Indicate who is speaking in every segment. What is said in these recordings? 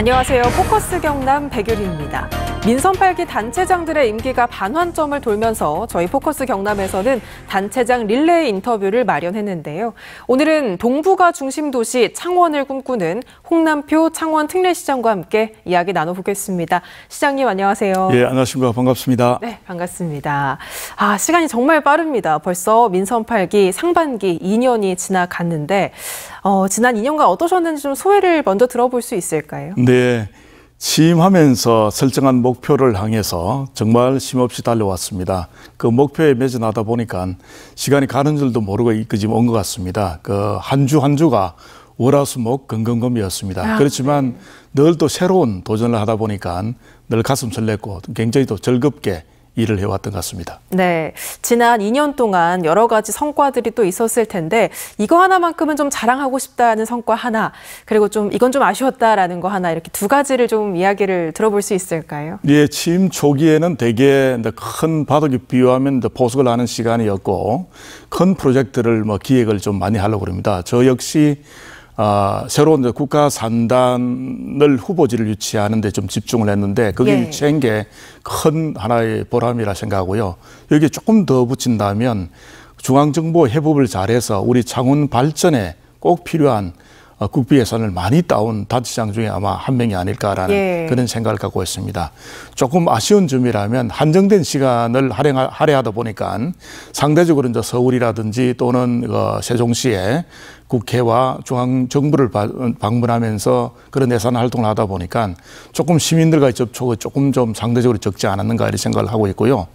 Speaker 1: 안녕하세요. 포커스 경남 백유리입니다. 민선 8기 단체장들의 임기가 반환점을 돌면서 저희 포커스 경남에서는 단체장 릴레이 인터뷰를 마련했는데요. 오늘은 동부가 중심 도시 창원을 꿈꾸는 홍남표 창원 특례시장과 함께 이야기 나눠보겠습니다. 시장님 안녕하세요. 예,
Speaker 2: 안녕하십니까. 반갑습니다.
Speaker 1: 네, 반갑습니다. 아, 시간이 정말 빠릅니다. 벌써 민선 8기 상반기 2년이 지나갔는데 어, 지난 2년간 어떠셨는지 좀 소회를 먼저 들어볼 수 있을까요?
Speaker 2: 네. 취임하면서 설정한 목표를 향해서 정말 심없이 달려왔습니다. 그 목표에 매진하다 보니까 시간이 가는 줄도 모르고 지금 온것 같습니다. 그 한 주한 한 주가 월화수목 건금금이었습니다 아, 그렇지만 네. 늘또 새로운 도전을 하다 보니까 늘 가슴 설렜고 굉장히 또 즐겁게 일을 해왔던 것 같습니다.
Speaker 1: 네, 지난 2년 동안 여러 가지 성과들이 또 있었을 텐데 이거 하나만큼은 좀 자랑하고 싶다는 성과 하나 그리고 좀 이건 좀 아쉬웠다라는 거 하나 이렇게 두 가지를 좀 이야기를 들어볼 수 있을까요?
Speaker 2: 예, 취임 초기에는 되게 큰 바둑에 비유하면 보석을 하는 시간이었고 큰 프로젝트를 뭐 기획을 좀 많이 하려고 합니다. 저 역시 아, 새로운 국가 산단을 후보지를 유치하는데 좀 집중을 했는데 그게 예. 유치한 게 큰 하나의 보람이라 생각하고요. 여기 조금 더 붙인다면 중앙정보 회복을 잘해서 우리 창원 발전에 꼭 필요한 어, 국비 예산을 많이 따온 단체장 중에 아마 한 명이 아닐까라는 예. 그런 생각을 갖고 있습니다. 조금 아쉬운 점이라면 한정된 시간을 할애하, 할애하다 보니까 상대적으로 이제 서울이라든지 또는 어, 세종시에 국회와 중앙 정부를 방문하면서 그런 예산 활동을 하다 보니까 조금 시민들과의 접촉이 조금 좀 상대적으로 적지 않았는가 이런 생각을 하고 있고요.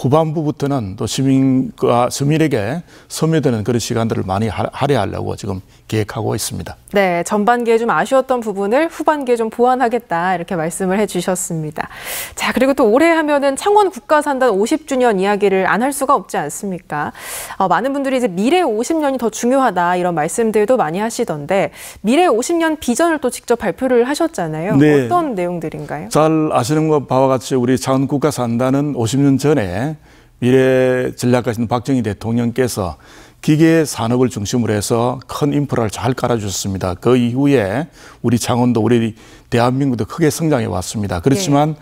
Speaker 2: 후반부부터는 또 시민과 시민에게 소매되는 그런 시간들을 많이 할애하려고 지금 계획하고 있습니다.
Speaker 1: 네, 전반기에 좀 아쉬웠던 부분을 후반기에 좀 보완하겠다 이렇게 말씀을 해주셨습니다. 자, 그리고 또 올해 하면은 창원 국가산단 50주년 이야기를 안 할 수가 없지 않습니까? 어, 많은 분들이 이제 미래 50년이 더 중요하다 이런 말씀들도 많이 하시던데 미래 50년 비전을 또 직접 발표를 하셨잖아요. 네. 어떤 내용들인가요?
Speaker 2: 잘 아시는 바와 같이 우리 창원 국가산단은 50년 전에 미래 전략가신 박정희 대통령께서 기계 산업을 중심으로 해서 큰 인프라를 잘 깔아주셨습니다. 그 이후에 우리 창원도 우리 대한민국도 크게 성장해 왔습니다. 그렇지만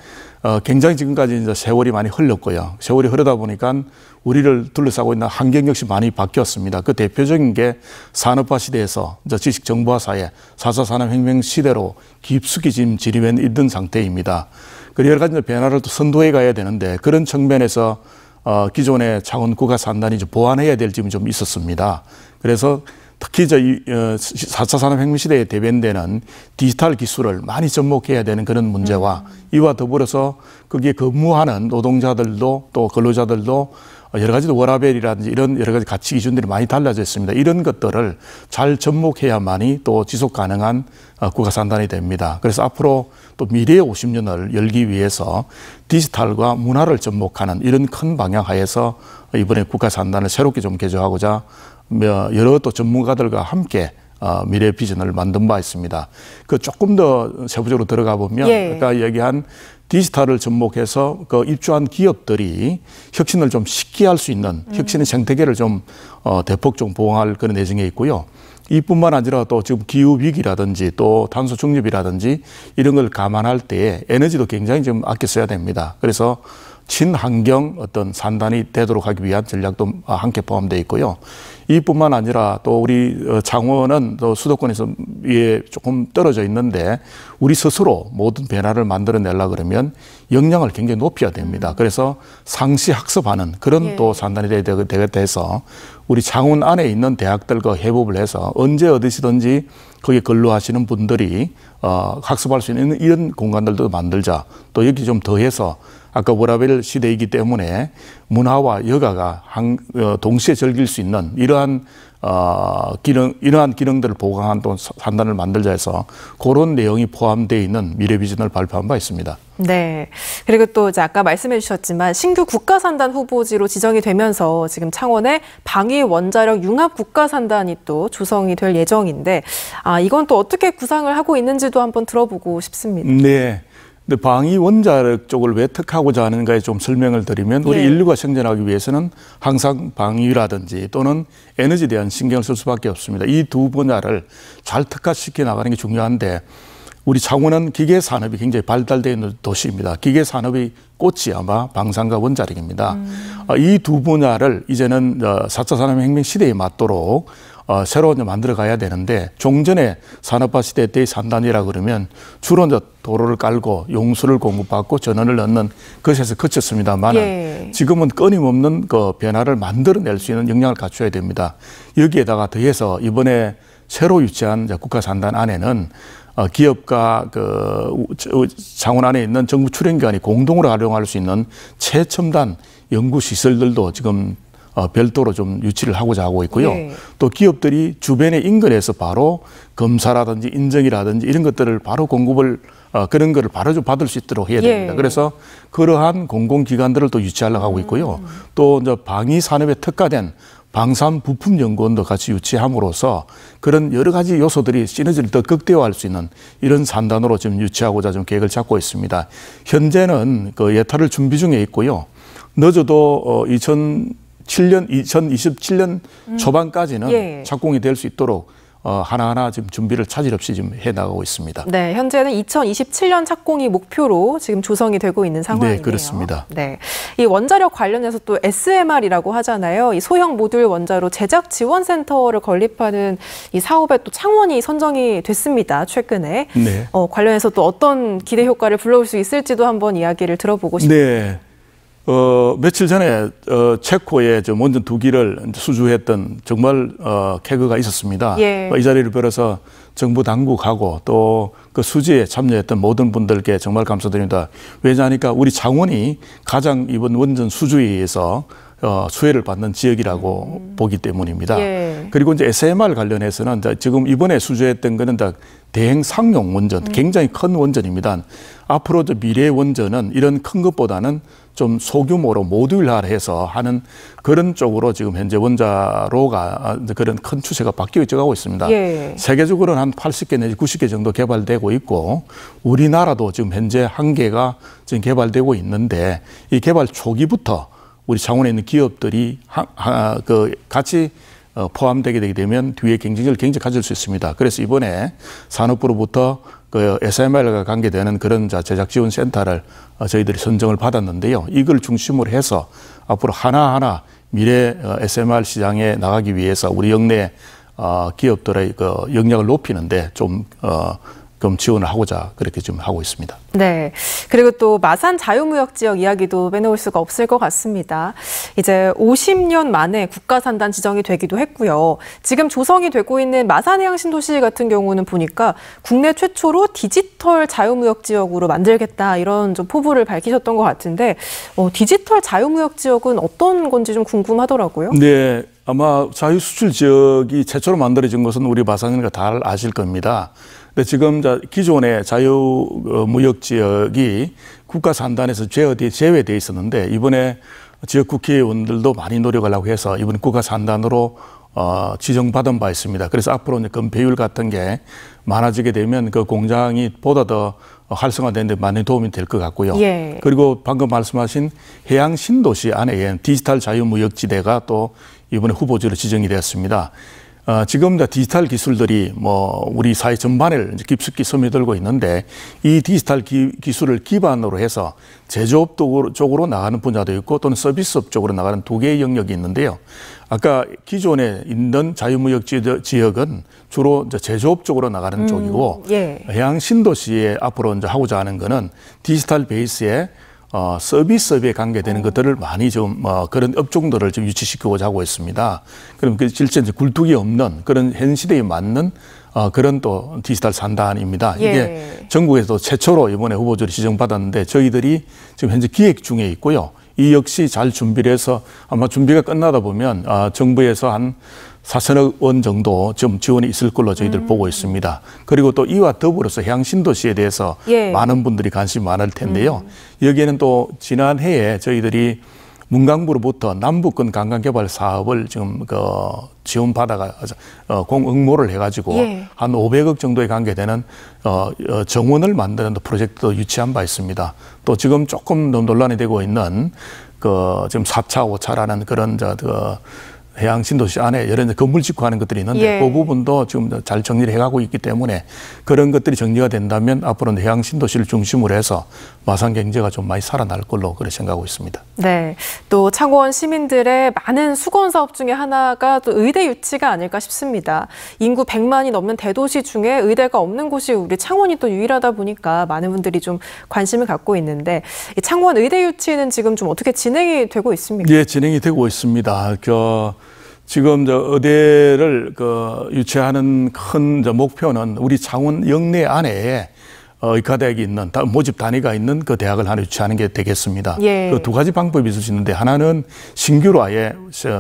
Speaker 2: 네. 어, 굉장히 지금까지 이제 세월이 많이 흘렀고요. 세월이 흐르다 보니까 우리를 둘러싸고 있는 환경 역시 많이 바뀌었습니다. 그 대표적인 게 산업화 시대에서 이제 지식 정보화 사회, 사사 산업 혁명 시대로 깊숙이 지금 진입해 있던 상태입니다. 그리고 여러 가지 변화를 또 선도해 가야 되는데 그런 측면에서 어, 기존의 자원국가 산단이 좀 보완해야 될 점이 좀 있었습니다. 그래서 특히 저 4차 어, 산업혁명 시대에 대변되는 디지털 기술을 많이 접목해야 되는 그런 문제와 음. 이와 더불어서 거기에 근무하는 노동자들도 또 근로자들도 뭐 여러 가지 워라벨이라든지 이런 여러 가지 가치 기준들이 많이 달라져있습니다 이런 것들을 잘 접목해야만이 또 지속 가능한 어, 국가 산단이 됩니다. 그래서 앞으로 또 미래의 50년을 열기 위해서 디지털과 문화를 접목하는 이런 큰 방향 하에서 이번에 국가 산단을 새롭게 좀 개조하고자 여러 또 전문가들과 함께 아, 미래 비전을 만든 바 있습니다. 그 조금 더 세부적으로 들어가 보면 예. 아까 얘기한 디지털을 접목해서 그 입주한 기업들이 혁신을 좀 쉽게 할 수 있는 음. 혁신의 생태계를 좀 어, 대폭 좀 보강할 그런 예정에 있고요. 이뿐만 아니라 또 지금 기후 위기라든지 또 탄소 중립이라든지 이런 걸 감안할 때에 에너지도 굉장히 좀 아껴 써야 됩니다. 그래서 친환경 어떤 산단이 되도록 하기 위한 전략도 함께 포함되어 있고요. 이뿐만 아니라 또 우리 어, 장원은 또 수도권에서 예, 조금 떨어져 있는데 우리 스스로 모든 변화를 만들어내려 그러면 역량을 굉장히 높여야 됩니다. 그래서 상시 학습하는 그런 예. 또 산단이 되게 돼서 우리 장운 안에 있는 대학들과 협업을 그 해서 언제 어디시든지 거기에 근로하시는 분들이 어, 학습할 수 있는 이런 공간들도 만들자. 또 여기 좀 더해서 아까 워라벨 시대이기 때문에 문화와 여가가 한, 어, 동시에 즐길 수 있는 이러한 어, 기능, 이러한 기능들을 보강한 또 산단을 만들자 해서 그런 내용이 포함되어 있는 미래 비전을 발표한 바 있습니다.
Speaker 1: 네. 그리고 또 아까 말씀해 주셨지만 신규 국가산단 후보지로 지정이 되면서 지금 창원의 방위 제2 원자력 융합 국가 산단이 또 조성이 될 예정인데 아 이건 또 어떻게 구상을 하고 있는지도 한번 들어보고 싶습니다.
Speaker 2: 네. 근데 방위 원자력 쪽을 왜 특하고자 하는가에 좀 설명을 드리면 우리 예. 인류가 생존하기 위해서는 항상 방위라든지 또는 에너지에 대한 신경을 쓸 수밖에 없습니다. 이 두 분야를 잘 특화시켜 나가는 게 중요한데 우리 창원은 기계 산업이 굉장히 발달되어 있는 도시입니다. 기계 산업의 꽃이 아마 방산과 원자력입니다. 음. 아, 이두 분야를 이제는 4차 어, 산업혁명 시대에 맞도록 어, 새로 운 만들어 가야 되는데 종전에 산업화 시대 때의 산단이라 그러면 주로 이제 도로를 깔고 용수를 공급받고 전원을 넣는 것에서 그쳤습니다만 예. 지금은 끊임없는 그 변화를 만들어낼 수 있는 역량을 갖춰야 됩니다. 여기에다가 더해서 이번에 새로 유치한 국가 산단 안에는 어, 기업과 그 장원 안에 있는 정부 출연기관이 공동으로 활용할 수 있는 최첨단 연구 시설들도 지금 어, 별도로 좀 유치를 하고자 하고 있고요. 네. 또 기업들이 주변의 인근에서 바로 검사라든지 인증이라든지 이런 것들을 바로 공급을 어, 그런 거를 바로 좀 받을 수 있도록 해야 됩니다. 예. 그래서 그러한 공공기관들을 또 유치하려고 하고 있고요. 음. 또 이제 방위 산업에 특화된 방산 부품 연구원도 같이 유치함으로써 그런 여러 가지 요소들이 시너지를 더 극대화할 수 있는 이런 산단으로 지금 유치하고자 좀 계획을 잡고 있습니다. 현재는 그 예타를 준비 중에 있고요. 늦어도 어 2007년 2027년 음. 초반까지는 예. 착공이 될 수 있도록 어, 하나하나 지금 준비를 차질 없이 지금 해 나가고 있습니다.
Speaker 1: 네, 현재는 2027년 착공이 목표로 지금 조성이 되고 있는 네, 상황이네요. 네,
Speaker 2: 그렇습니다.
Speaker 1: 네, 이 원자력 관련해서 또 SMR이라고 하잖아요. 이 소형 모듈 원자로 제작 지원 센터를 건립하는 이 사업에 또 창원이 선정이 됐습니다. 최근에 네. 어, 관련해서 또 어떤 기대 효과를 불러올 수 있을지도 한번 이야기를 들어보고 싶습니다.
Speaker 2: 네. 어, 며칠 전에 어, 체코에 저 원전 두 기를 수주했던 정말 어, 캐그가 있었습니다. 예. 이 자리를 빌어서 정부 당국하고 또 그 수지에 참여했던 모든 분들께 정말 감사드립니다. 왜냐하니까 우리 장원이 가장 이번 원전 수주에서 어, 수혜를 받는 지역이라고 음. 보기 때문입니다. 예. 그리고 이제 SMR 관련해서는 지금 이번에 수주했던 거는 다 대행 상용 원전, 음. 굉장히 큰 원전입니다. 앞으로 미래 원전은 이런 큰 것보다는 좀 소규모로 모듈화해서 하는 그런 쪽으로 지금 현재 원자로가 그런 큰 추세가 바뀌어 있어가고 있습니다. 예. 세계적으로는 한 80개 내지 90개 정도 개발되고 있고 우리나라도 지금 현재 한 개가 지금 개발되고 있는데 이 개발 초기부터 우리 창원에 있는 기업들이 하, 하, 그 같이 어, 포함되게 되게 되면 뒤에 경쟁력을 굉장히 가질 수 있습니다. 그래서 이번에 산업부로부터 그 SMR과 관계되는 그런 자 제작 지원 센터를 어, 저희들이 선정을 받았는데요. 이걸 중심으로 해서 앞으로 하나하나 미래 SMR 어, 시장에 나가기 위해서 우리 역내 어, 기업들의 그 역량을 높이는데 좀좀 지원을 하고자 그렇게 지금 하고 있습니다.
Speaker 1: 네. 그리고 또 마산 자유무역지역 이야기도 빼놓을 수가 없을 것 같습니다. 이제 50년 만에 국가산단 지정이 되기도 했고요. 지금 조성이 되고 있는 마산해양신도시 같은 경우는 보니까 국내 최초로 디지털 자유무역지역으로 만들겠다 이런 좀 포부를 밝히셨던 것 같은데 어, 디지털 자유무역지역은 어떤 건지 좀 궁금하더라고요.
Speaker 2: 네. 아마 자유수출 지역이 최초로 만들어진 것은 우리 마산인가 다 아실 겁니다. 근데 네, 지금 기존의 자유무역지역이 어, 국가산단에서 제외되어 있었는데 이번에 지역 국회의원들도 많이 노력하려고 해서 이번 국가산단으로 어, 지정받은 바 있습니다. 그래서 앞으로 이제 건폐율 같은 게 많아지게 되면 그 공장이 보다 더 활성화되는 데 많이 도움이 될 것 같고요. 예. 그리고 방금 말씀하신 해양 신도시 안에 디지털 자유무역지대가 또 이번에 후보지로 지정이 되었습니다. 어, 지금 다 디지털 기술들이 뭐 우리 사회 전반을 깊숙이 스며들고 있는데 이 디지털 기, 기 술을 기반으로 해서 제조업 쪽으로 나가는 분야도 있고 또는 서비스업 쪽으로 나가는 두 개의 영역이 있는데요. 아까 기존에 있는 자유무역 지역은 주로 제조업 쪽으로 나가는 음, 쪽이고 예. 해양 신도시에 앞으로 이제 하고자 하는 거는 디지털 베이스에 어, 서비스업에 관계되는 것들을 많이 좀 어, 그런 업종들을 좀 유치시키고자 하고 있습니다. 그럼 그 실제 이제 굴뚝이 없는 그런 현 시대에 맞는 어, 그런 또 디지털 산단입니다. 예. 이게 전국에서 최초로 이번에 후보조를 지정받았는데 저희들이 지금 현재 기획 중에 있고요. 이 역시 잘 준비를 해서 아마 준비가 끝나다 보면 아, 정부에서 한 4천억 원 정도 좀 지원이 있을 걸로 저희들 음. 보고 있습니다. 그리고 또 이와 더불어서 향신도시에 대해서 예. 많은 분들이 관심이 많을 텐데요. 음. 여기에는 또 지난해에 저희들이 문광부로부터 남북권 관광개발 사업을 지금 그 지원 받아가 어, 공응모를 해가지고 예. 한 500억 정도에 관계되는 어, 어 정원을 만드는 프로젝트도 유치한 바 있습니다. 또 지금 조금 논란이 되고 있는 그 지금 4차, 5차라는 그런 저 그, 해양 신도시 안에 여러 건물 짓고 하는 것들이 있는데 예. 그 부분도 지금 잘 정리를 해가고 있기 때문에 그런 것들이 정리가 된다면 앞으로는 해양 신도시를 중심으로 해서 마산 경제가 좀 많이 살아날 걸로 그렇게 생각하고 있습니다.
Speaker 1: 네. 또 창원 시민들의 많은 수건 사업 중에 하나가 또 의대 유치가 아닐까 싶습니다. 인구 100만이 넘는 대도시 중에 의대가 없는 곳이 우리 창원이 또 유일하다 보니까 많은 분들이 좀 관심을 갖고 있는데 이 창원 의대 유치는 지금 좀 어떻게 진행이 되고 있습니까?
Speaker 2: 예, 진행이 되고 있습니다. 그 지금 저 의대를 그 유치하는 큰 저 목표는 우리 창원 영내 안에 어, 의과대학이 있는 모집 단위가 있는 그 대학을 하나 유치하는 게 되겠습니다. 예. 그두 가지 방법이 있을 수 있는데 하나는 신규로 아예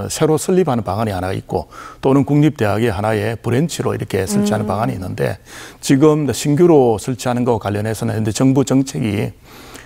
Speaker 2: 새로 설립하는 방안이 하나 있고 또는 국립대학의 하나의 브랜치로 이렇게 설치하는 음. 방안이 있는데 지금 신규로 설치하는 것과 관련해서는 현재 정부 정책이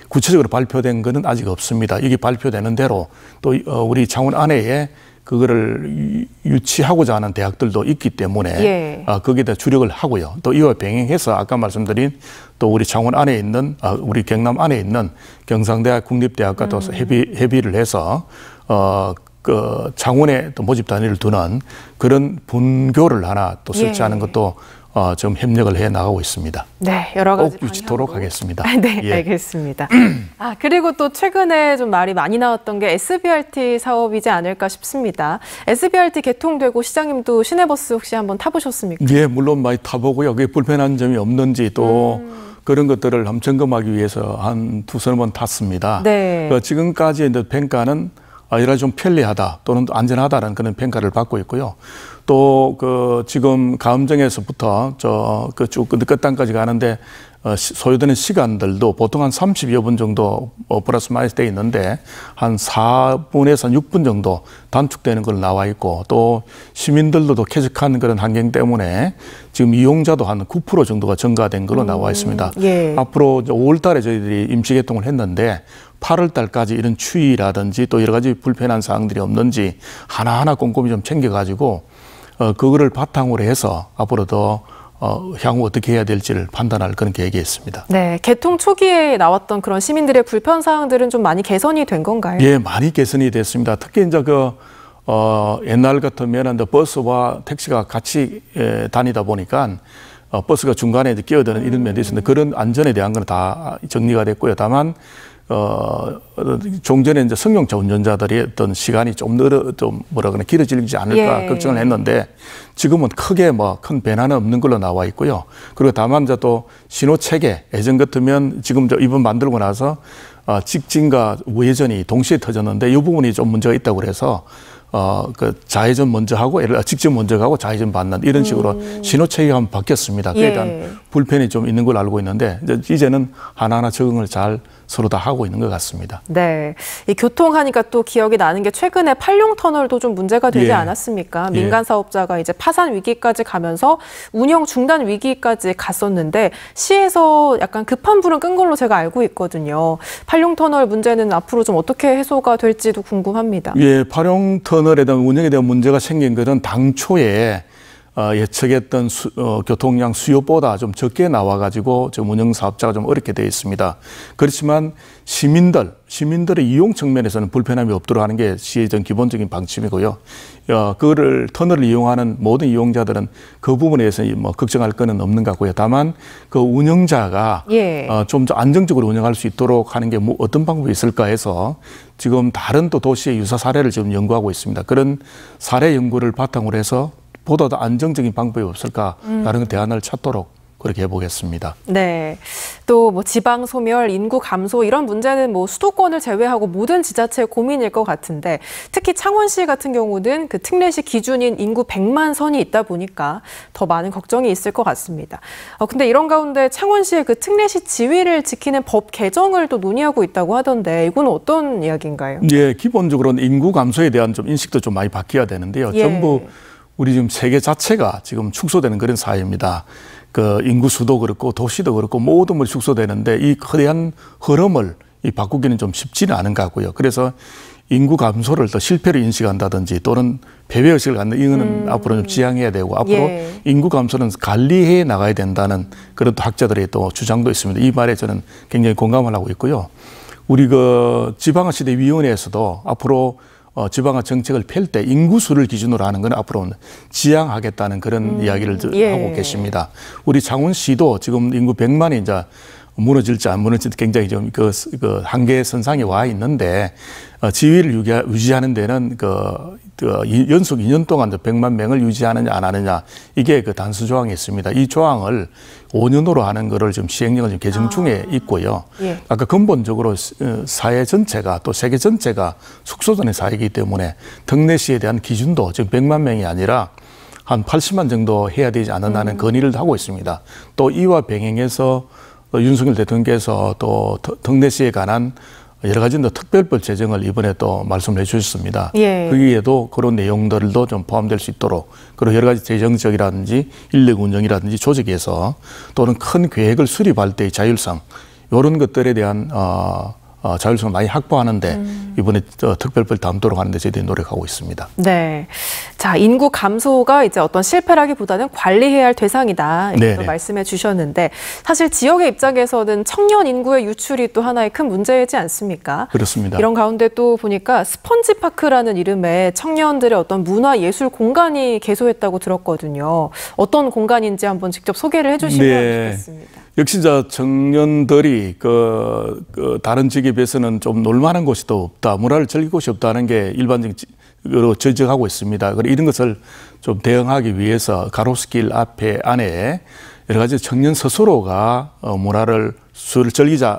Speaker 2: 구체적으로 발표된 것은 아직 없습니다. 이게 발표되는 대로 또 어, 우리 창원 안에 그거를 유치하고자 하는 대학들도 있기 때문에 예. 아, 거기에 대해 주력을 하고요. 또 이와 병행해서 아까 말씀드린 또 우리 창원 안에 있는 아, 우리 경남 안에 있는 경상대학 국립대학과 음. 또 협의, 협의를 해서 어, 그 창원에 또 모집 단위를 두는 그런 분교를 하나 또 설치하는 예. 것도 어, 아, 좀 협력을 해 나가고 있습니다.
Speaker 1: 네, 여러 가지
Speaker 2: 꼭 유치토록 하겠습니다. 네, 예.
Speaker 1: 알겠습니다. 아 그리고 또 최근에 좀 말이 많이 나왔던 게 SBRT 사업이지 않을까 싶습니다. SBRT 개통되고 시장님도 시내버스 혹시 한번 타보셨습니까?
Speaker 2: 예, 물론 많이 타보고요. 그게 불편한 점이 없는지 또 음. 그런 것들을 한번 점검하기 위해서 한 두세 번 탔습니다. 네. 그 그러니까 지금까지 이 평가는 아, 이라 좀 편리하다 또는 안전하다라는 그런 평가를 받고 있고요. 또그 지금 가음정에서부터 저 그쭉 그 늦끝 땅까지 가는데 어 소요되는 시간들도 보통 한 30여 분 정도 어 플러스 마이너스 돼 있는데 한 4분에서 6분 정도 단축되는 걸로 나와 있고 또 시민들도 쾌적한 그런 환경 때문에 지금 이용자도 한 9% 정도가 증가된 걸로 나와 음, 있습니다. 음, 예. 앞으로 5월 달에 저희들이 임시개통을 했는데 8월 달까지 이런 추위라든지 또 여러 가지 불편한 사항들이 없는지 하나하나 꼼꼼히 좀 챙겨가지고 어, 그거를 바탕으로 해서 앞으로도 어, 향후 어떻게 해야 될지를 판단할 그런 계획이 있습니다.
Speaker 1: 네, 개통 초기에 나왔던 그런 시민들의 불편 사항들은 좀 많이 개선이 된 건가요? 예,
Speaker 2: 많이 개선이 됐습니다. 특히 이제 그 어, 옛날 같으면 이제 버스와 택시가 같이 에, 예, 다니다 보니까 어, 버스가 중간에 이제 끼어드는 이런 면도 있었는데 그런 안전에 대한 건 다 정리가 됐고요. 다만 어, 종전에 이제 승용차 운전자들이 어떤 시간이 좀 늘어, 좀 뭐라 그러나 길어지지 않을까 예. 걱정을 했는데 지금은 크게 뭐 큰 변화는 없는 걸로 나와 있고요. 그리고 다만 이제 또 신호 체계 예전 같으면 지금 저 이번 만들고 나서 어, 직진과 우회전이 동시에 터졌는데 이 부분이 좀 문제가 있다고 그래서 어, 그 좌회전 먼저 하고, 예를 직진 먼저 가고 좌회전 받는 이런 식으로 음. 신호 체계가 한번 바뀌었습니다. 그에 대한 예. 불편이 좀 있는 걸 알고 있는데 이제는 하나하나 적응을 잘 서로 다 하고 있는 것 같습니다.
Speaker 1: 네. 이 교통하니까 또 기억이 나는 게 최근에 팔룡 터널도 좀 문제가 되지 예. 않았습니까? 예. 민간 사업자가 이제 파산 위기까지 가면서 운영 중단 위기까지 갔었는데 시에서 약간 급한 불은 끈 걸로 제가 알고 있거든요. 팔룡 터널 문제는 앞으로 좀 어떻게 해소가 될지도 궁금합니다.
Speaker 2: 예, 팔룡 터널에 대한 운영에 대한 문제가 생긴 것은 당초에 어, 예측했던 수, 어, 교통량 수요보다 좀 적게 나와가지고 좀 운영 사업자가 좀 어렵게 되어 있습니다. 그렇지만 시민들, 시민들의 이용 측면에서는 불편함이 없도록 하는 게 시의 전 기본적인 방침이고요. 어, 그거를 터널을 이용하는 모든 이용자들은 그 부분에 대해서 뭐 걱정할 거는 없는 것 같고요. 다만 그 운영자가 예. 어, 좀더 안정적으로 운영할 수 있도록 하는 게 뭐 어떤 방법이 있을까 해서 지금 다른 또 도시의 유사 사례를 지금 연구하고 있습니다. 그런 사례 연구를 바탕으로 해서 보다 더 안정적인 방법이 없을까라는 음. 대안을 찾도록 그렇게 해보겠습니다.
Speaker 1: 네. 또 뭐 지방 소멸, 인구 감소 이런 문제는 뭐 수도권을 제외하고 모든 지자체의 고민일 것 같은데 특히 창원시 같은 경우는 그 특례시 기준인 인구 100만 선이 있다 보니까 더 많은 걱정이 있을 것 같습니다. 어, 근데 이런 가운데 창원시의 그 특례시 지위를 지키는 법 개정을 또 논의하고 있다고 하던데 이건 어떤 이야기인가요?
Speaker 2: 예, 기본적으로는 인구 감소에 대한 좀 인식도 좀 많이 바뀌어야 되는데요. 예. 정부 우리 지금 세계 자체가 지금 축소되는 그런 사회입니다. 그 인구수도 그렇고 도시도 그렇고 모든 걸 축소되는데 이 거대한 흐름을 이 바꾸기는 좀 쉽지는 않은 것 같고요. 그래서 인구 감소를 더 실패로 인식한다든지 또는 배배 의식을 갖는 이거는 음. 앞으로 좀지향해야 되고 앞으로 예. 인구 감소는 관리해 나가야 된다는 그런 또 학자들의 또 주장도 있습니다. 이 말에 저는 굉장히 공감을 하고 있고요. 우리 그 지방시대 위원회에서도 앞으로 어, 지방화 정책을 펼 때 인구수를 기준으로 하는 건 앞으로는 지향하겠다는 그런 음, 이야기를 예. 하고 계십니다. 우리 장원씨도 지금 인구 100만이 이제 무너질지 안 무너질지 굉장히 좀그 그 한계 선상에 와 있는데 어, 지위를 유지하, 유지하는 데는 그, 그 연속 2년 동안 100만 명을 유지하느냐 안 하느냐 이게 그 단수 조항이 있습니다. 이 조항을 5년으로 하는 거를 지금 시행령을 지금 개정 중에 아. 있고요. 예. 아까 근본적으로 어, 사회 전체가 또 세계 전체가 숙소전의 사회이기 때문에 특례시에 대한 기준도 지금 100만 명이 아니라 한 80만 정도 해야 되지 않느냐는 음. 건의를 하고 있습니다. 또 이와 병행해서 윤석열 대통령께서 또 덕내시에 관한 여러 가지 특별법 제정을 이번에 또 말씀을 해주셨습니다. 예. 거기에도 그 그런 내용들도 좀 포함될 수 있도록 그리고 여러 가지 재정적이라든지 인력 운영이라든지 조직에서 또는 큰 계획을 수립할 때의 자율성 이런 것들에 대한 어, 어, 자율성을 많이 확보하는데 음. 이번에 어, 특별법을 담도록 하는데 저희들이 노력하고 있습니다.
Speaker 1: 네. 자, 인구 감소가 이제 어떤 실패라기보다는 관리해야 할 대상이다. 이렇게 말씀해 주셨는데 사실 지역의 입장에서는 청년 인구의 유출이 또 하나의 큰 문제이지 않습니까?
Speaker 2: 그렇습니다. 이런
Speaker 1: 가운데 또 보니까 스펀지파크라는 이름의 청년들의 어떤 문화 예술 공간이 개소했다고 들었거든요. 어떤 공간인지 한번 직접 소개를 해 주시면 네.
Speaker 2: 좋겠습니다. 역시 저 청년들이 그, 그 다른 지역에 비해서는 좀 놀만한 곳이 또 없다. 문화를 즐길 곳이 없다는 게 일반적인 로 저지하고 있습니다. 그리고 이런 것을 좀 대응하기 위해서 가로수길 앞에 안에 여러 가지 청년 스스로가 어, 문화를 수를 즐기자,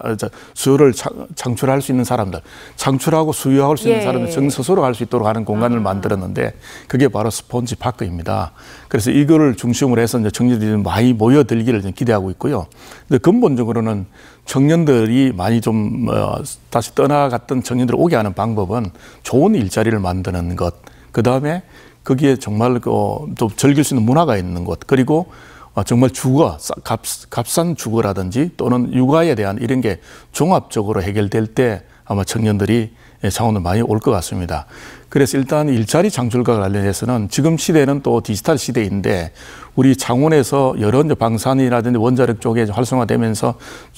Speaker 2: 수요를 창출할 수 있는 사람들, 창출하고 수유할수 있는 예. 사람들 예. 정 스스로 할 수 있도록 하는 공간을 아. 만들었는데 그게 바로 스펀지 파크입니다. 그래서 이거를 중심으로 해서 이제 청년들이 많이 모여들기를 기대하고 있고요. 근데 근본적으로는 청년들이 많이 좀 어, 다시 떠나갔던 청년들을 오게 하는 방법은 좋은 일자리를 만드는 것, 그 다음에 거기에 정말 그, 어, 또 즐길 수 있는 문화가 있는 것, 그리고 아, 정말 주거, 값싼 주거라든지 또는 육아에 대한 이런 게 종합적으로 해결될 때 아마 청년들이 창원으 예, 많이 올 것 같습니다. 그래서 일단 일자리 창출과 관련해서는 지금 시대는 또 디지털 시대인데 우리 창원에서 여러 방산이라든지 원자력 쪽에 활성화되면서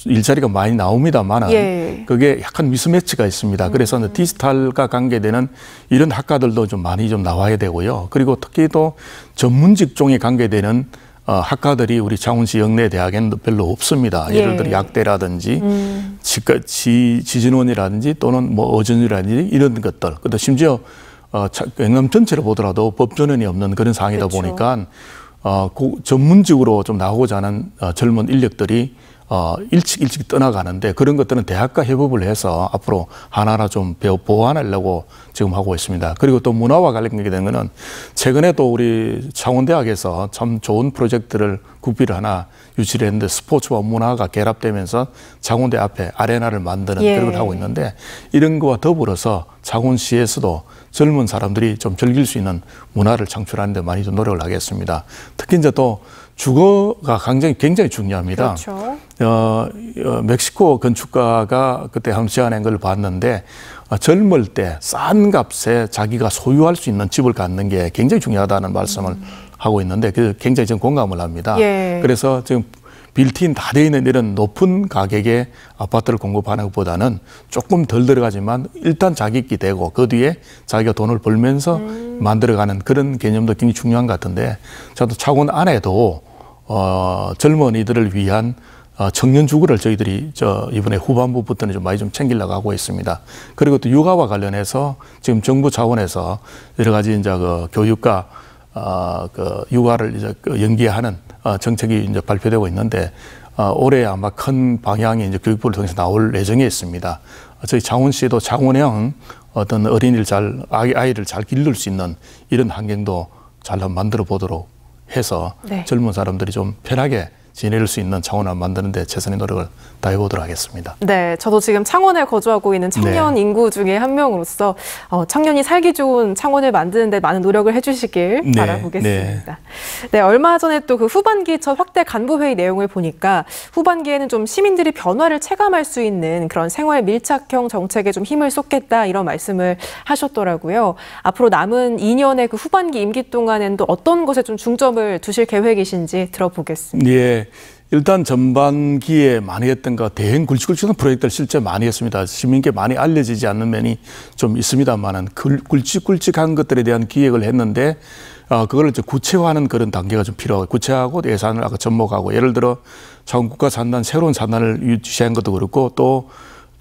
Speaker 2: 일자리가 많이 나옵니다만은 예. 그게 약간 미스매치가 있습니다. 그래서 음. 디지털과 관계되는 이런 학과들도 좀 많이 좀 나와야 되고요. 그리고 특히 또 전문 직종에 관계되는 어, 학과들이 우리 창원시 영내 대학에는 별로 없습니다. 예. 를 들어 약대라든지 음. 치 지, 지진원이라든지 또는 뭐 어전이라든지 이런 것들. 그다 심지어 어, 영남 전체를 보더라도 법조원이 없는 그런 상황이다 그렇죠. 보니까 어, 고, 전문직으로 좀 나오고자 하는 어, 젊은 인력들이 어, 일찍 일찍 떠나가는데 그런 것들은 대학과 협업을 해서 앞으로 하나하나 좀 배워 보완하려고 지금 하고 있습니다. 그리고 또 문화와 관련된 거는 최근에 또 우리 창원대학에서 참 좋은 프로젝트를 국비를 하나 유치를 했는데 스포츠와 문화가 결합되면서 창원대 앞에 아레나를 만드는 예. 노력을 하고 있는데 이런 거와 더불어서 창원시에서도 젊은 사람들이 좀 즐길 수 있는 문화를 창출하는 데 많이 좀 노력을 하겠습니다. 특히 이제 또 주거가 굉장히, 굉장히 중요합니다. 그렇죠. 어, 어 멕시코 건축가가 그때 한시 제안한 걸 봤는데 어, 젊을 때 싼 값에 자기가 소유할 수 있는 집을 갖는 게 굉장히 중요하다는 말씀을 음. 하고 있는데 그 굉장히 지 공감을 합니다. 예. 그래서 지금 빌트인 다돼 있는 이런 높은 가격의 아파트를 공급하는 것보다는 조금 덜 들어가지만 일단 자기있기 되고 그 뒤에 자기가 돈을 벌면서 음. 만들어가는 그런 개념도 굉장히 중요한 것 같은데 저도 차원 안에도 어, 젊은이들을 위한 어, 청년 주거를 저희들이 저 이번에 후반부부터는 좀 많이 좀 챙기려고 하고 있습니다. 그리고 또 육아와 관련해서 지금 정부 차원에서 여러 가지 이제 그 교육과 어, 그 육아를 이제 그 연기하는 어, 정책이 이제 발표되고 있는데 어, 올해 아마 큰 방향이 이제 교육부를 통해서 나올 예정에 있습니다. 저희 장훈 씨도 장훈형 어떤 어린이를 잘 아이, 아이를 잘 길들 수 있는 이런 환경도 잘 만들어 보도록 해서 네. 젊은 사람들이 좀 편하게 지낼 수 있는 창원을 만드는데 최선의 노력을 다해보도록 하겠습니다.
Speaker 1: 네, 저도 지금 창원에 거주하고 있는 청년 네. 인구 중에 한 명으로서 어, 청년이 살기 좋은 창원을 만드는데 많은 노력을 해주시길 네. 네. 바라보겠습니다. 네. 네, 얼마 전에 또 그 후반기 첫 확대 간부회의 내용을 보니까 후반기에는 좀 시민들이 변화를 체감할 수 있는 그런 생활 밀착형 정책에 좀 힘을 쏟겠다 이런 말씀을 하셨더라고요. 앞으로 남은 2년의 그 후반기 임기 동안에는 어떤 것에 좀 중점을 두실 계획이신지 들어보겠습니다.
Speaker 2: 예. 일단 전반기에 많이 했던 가 대행 굴지굴지는 프로젝트를 실제 많이 했습니다. 시민께 많이 알려지지 않는 면이 좀 있습니다만은 굴지굴지한 것들에 대한 기획을 했는데 어, 그걸 이제 구체화하는 그런 단계가 좀 필요하고 구체화하고 예산을 아까 접목하고 예를 들어 전원국가 산단 산단, 새로운 산단을 유치한 것도 그렇고 또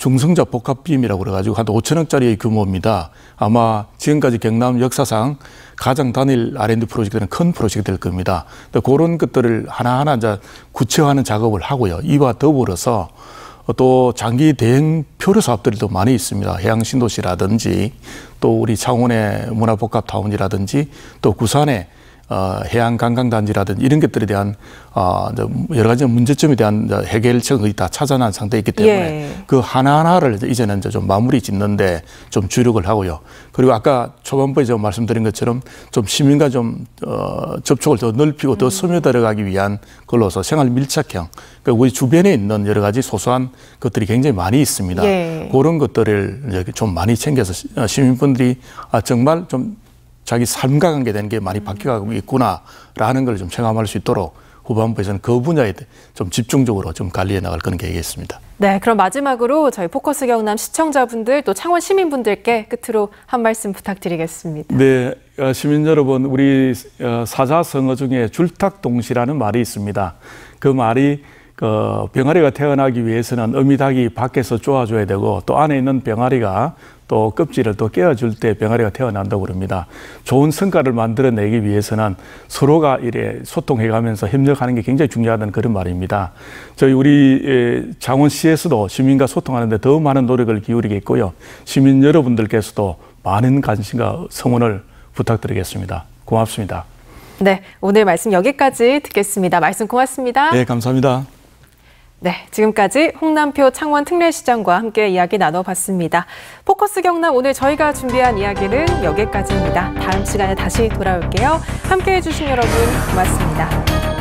Speaker 2: 중성자 복합비임이라고 그래가지고 한 5천억짜리의 규모입니다. 아마 지금까지 경남 역사상 가장 단일 R&D 프로젝트는 큰 프로젝트 될 겁니다. 그런 것들을 하나하나 이제 구체화하는 작업을 하고요. 이와 더불어서 또 장기 대행 표류 사업들이 또 많이 있습니다. 해양 신도시라든지 또 우리 창원의 문화복합타운이라든지 또 구산의 어, 해양 관광 단지라든지 이런 것들에 대한 어, 여러 가지 문제점에 대한 해결책을 다 찾아낸 상태에 있기 때문에 예. 그 하나하나를 이제는 이제 좀 마무리 짓는데 좀 주력을 하고요. 그리고 아까 초반부에 제 말씀드린 것처럼 좀 시민과 좀 어, 접촉을 더 넓히고 더 음. 스며들어가기 위한 걸로서 생활 밀착형 그러니까 우리 주변에 있는 여러 가지 소소한 것들이 굉장히 많이 있습니다. 예. 그런 것들을 좀 많이 챙겨서 어, 시민분들이 아, 정말 좀 자기 삶과 관계된 게 많이 음. 바뀌어가고 있구나라는 걸 좀 체감할 수 있도록 후반부에서는 그 분야에 좀 집중적으로 좀 관리해 나갈 그런 계획이겠습니다.
Speaker 1: 네, 그럼 마지막으로 저희 포커스 경남 시청자분들 또 창원 시민분들께 끝으로 한 말씀 부탁드리겠습니다.
Speaker 2: 네, 어, 시민 여러분, 우리 어, 사자성어 중에 줄탁동시라는 말이 있습니다. 그 말이 어, 병아리가 태어나기 위해서는 어미닭이 밖에서 쪼아줘야 되고 또 안에 있는 병아리가 또 껍질을 또깨워줄때 병아리가 태어난다고 그럽니다. 좋은 성과를 만들어내기 위해서는 서로가 이래 소통해가면서 협력하는 게 굉장히 중요하다는 그런 말입니다. 저희 우리 장원시에서도 시민과 소통하는데 더 많은 노력을 기울이겠고요. 시민 여러분들께서도 많은 관심과 성원을 부탁드리겠습니다. 고맙습니다.
Speaker 1: 네, 오늘 말씀 여기까지 듣겠습니다. 말씀 고맙습니다. 네,
Speaker 2: 감사합니다.
Speaker 1: 네, 지금까지 홍남표 창원 특례시장과 함께 이야기 나눠봤습니다. 포커스 경남 오늘 저희가 준비한 이야기는 여기까지입니다. 다음 시간에 다시 돌아올게요. 함께해 주신 여러분 고맙습니다.